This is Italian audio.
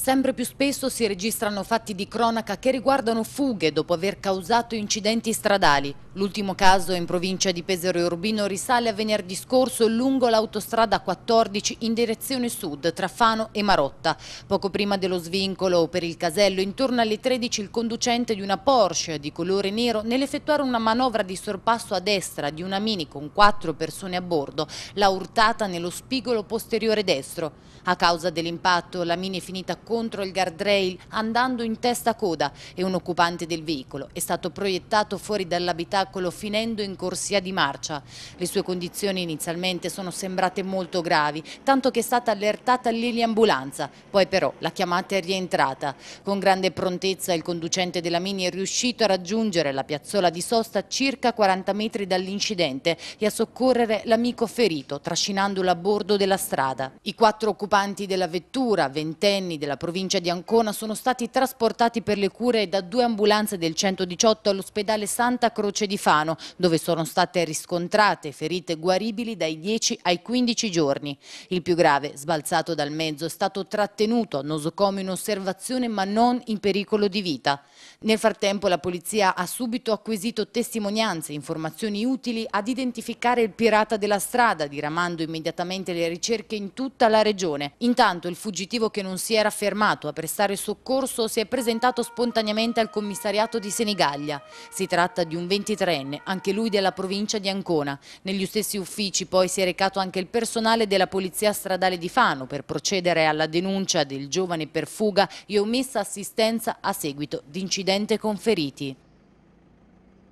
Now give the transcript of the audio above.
Sempre più spesso si registrano fatti di cronaca che riguardano fughe dopo aver causato incidenti stradali. L'ultimo caso in provincia di Pesaro e Urbino risale a venerdì scorso lungo l'autostrada 14 in direzione sud tra Fano e Marotta. Poco prima dello svincolo per il casello, intorno alle 13 il conducente di una Porsche di colore nero nell'effettuare una manovra di sorpasso a destra di una Mini con quattro persone a bordo l'ha urtata nello spigolo posteriore destro. A causa dell'impatto la Mini è finita contro il guardrail andando in testa a coda e un occupante del veicolo è stato proiettato fuori dall'abitacolo finendo in corsia di marcia. Le sue condizioni inizialmente sono sembrate molto gravi, tanto che è stata allertata lì l'ambulanza, poi però la chiamata è rientrata. Con grande prontezza il conducente della Mini è riuscito a raggiungere la piazzola di sosta circa 40 metri dall'incidente e a soccorrere l'amico ferito, trascinandolo a bordo della strada. I quattro occupanti della vettura, ventenni della provincia di Ancona sono stati trasportati per le cure da due ambulanze del 118 all'ospedale Santa Croce di Fano, dove sono state riscontrate ferite guaribili dai 10 ai 15 giorni. Il più grave, sbalzato dal mezzo, è stato trattenuto a nosocomio in osservazione ma non in pericolo di vita. Nel frattempo la polizia ha subito acquisito testimonianze e informazioni utili ad identificare il pirata della strada, diramando immediatamente le ricerche in tutta la regione. Intanto il fuggitivo che non si era fermato a prestare soccorso si è presentato spontaneamente al commissariato di Senigallia. Si tratta di un 23enne, anche lui della provincia di Ancona. Negli stessi uffici poi si è recato anche il personale della polizia stradale di Fano per procedere alla denuncia del giovane per fuga e omessa assistenza a seguito di incidente con feriti.